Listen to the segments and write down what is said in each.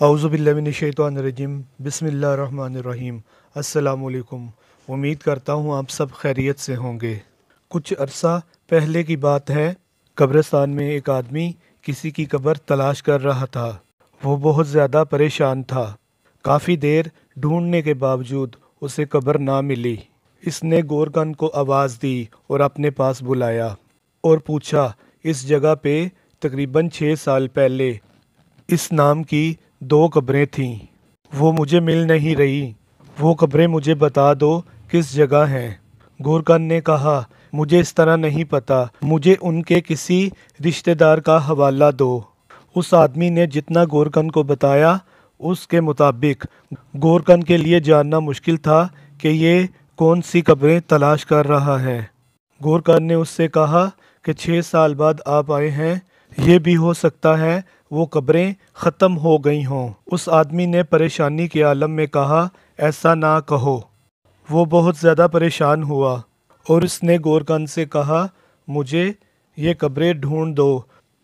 हाउज़बिल्लिनशैतरजीम बसमीम अल्लाम उम्मीद करता हूँ आप सब खैरियत से होंगे कुछ अरसा पहले की बात है कब्रस्तान में एक आदमी किसी की कब्र तलाश कर रहा था वो बहुत ज़्यादा परेशान था काफ़ी देर ढूंढने के बावजूद उसे कब्र ना मिली इसने गोरगन को आवाज़ दी और अपने पास बुलाया और पूछा इस जगह पे तकरीबन छः साल पहले इस नाम की दो कब्रें थीं वो मुझे मिल नहीं रही वो कब्रें मुझे बता दो किस जगह हैं गोरकन ने कहा मुझे इस तरह नहीं पता मुझे उनके किसी रिश्तेदार का हवाला दो उस आदमी ने जितना गोरकन को बताया उसके मुताबिक गोरकन के लिए जानना मुश्किल था कि ये कौन सी कब्रें तलाश कर रहा है गोरकन ने उससे कहा कि छः साल बाद आप आए हैं ये भी हो सकता है वो कब्रें ख़त्म हो गई हों उस आदमी ने परेशानी के आलम में कहा ऐसा ना कहो वो बहुत ज़्यादा परेशान हुआ और उसने गोरकन से कहा मुझे ये कब्रें ढूंढ दो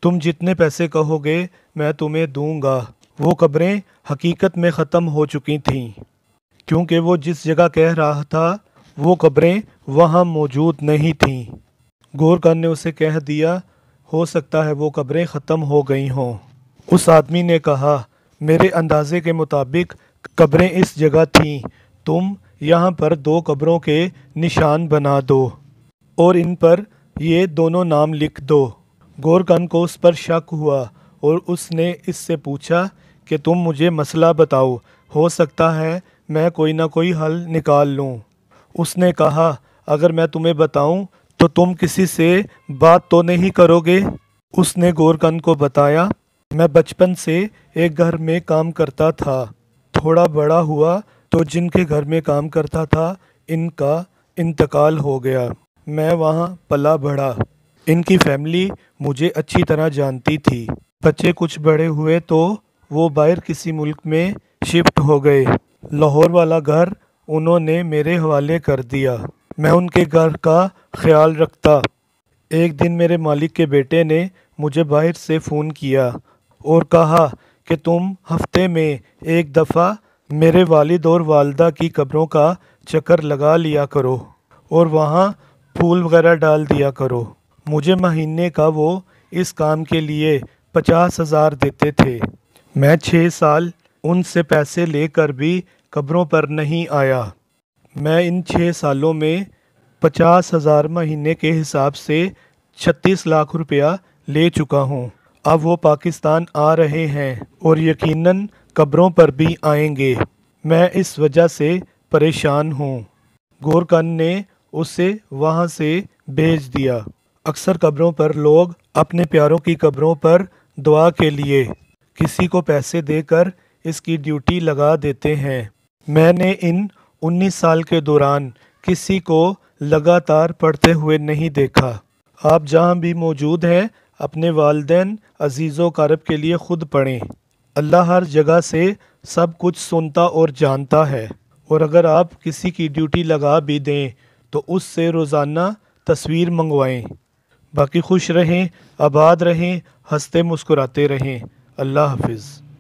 तुम जितने पैसे कहोगे मैं तुम्हें दूंगा वो कब्रें हकीकत में ख़त्म हो चुकी थीं क्योंकि वो जिस जगह कह रहा था वो कब्रें वहाँ मौजूद नहीं थीं गोरकन ने उसे कह दिया हो सकता है वो कब्रें ख़त्म हो गई हों उस आदमी ने कहा मेरे अंदाजे के मुताबिक कब्रें इस जगह थीं तुम यहाँ पर दो कब्रों के निशान बना दो और इन पर ये दोनों नाम लिख दो गोरकन को उस पर शक हुआ और उसने इससे पूछा कि तुम मुझे मसला बताओ हो सकता है मैं कोई ना कोई हल निकाल लूँ उसने कहा अगर मैं तुम्हें बताऊँ तो तुम किसी से बात तो नहीं करोगे उसने गोरकन को बताया मैं बचपन से एक घर में काम करता था थोड़ा बड़ा हुआ तो जिनके घर में काम करता था इनका इंतकाल हो गया मैं वहाँ पला बढ़ा इनकी फैमिली मुझे अच्छी तरह जानती थी बच्चे कुछ बड़े हुए तो वो बाहर किसी मुल्क में शिफ्ट हो गए लाहौर वाला घर उन्होंने मेरे हवाले कर दिया मैं उनके घर का ख्याल रखता एक दिन मेरे मालिक के बेटे ने मुझे बाहर से फ़ोन किया और कहा कि तुम हफ्ते में एक दफ़ा मेरे वालिद और वालदा की कब्रों का चक्कर लगा लिया करो और वहाँ फूल वगैरह डाल दिया करो मुझे महीने का वो इस काम के लिए पचास हज़ार देते थे मैं छः साल उनसे पैसे लेकर भी कब्रों पर नहीं आया मैं इन छः सालों में पचास हज़ार महीने के हिसाब से छत्तीस लाख रुपया ले चुका हूँ अब वो पाकिस्तान आ रहे हैं और यकीनन कब्रों पर भी आएंगे मैं इस वजह से परेशान हूँ गोरकन ने उसे वहाँ से भेज दिया अक्सर कब्रों पर लोग अपने प्यारों की कब्रों पर दुआ के लिए किसी को पैसे देकर इसकी ड्यूटी लगा देते हैं मैंने इन 19 साल के दौरान किसी को लगातार पढ़ते हुए नहीं देखा आप जहाँ भी मौजूद हैं अपने वालदे अजीज़ों कारब के लिए ख़ुद पढ़ें अल्लाह हर जगह से सब कुछ सुनता और जानता है और अगर आप किसी की ड्यूटी लगा भी दें तो उससे रोज़ाना तस्वीर मंगवाएं बाकी खुश रहें आबाद रहें हंसते मुस्कुराते रहें अल्लाह हाफिज़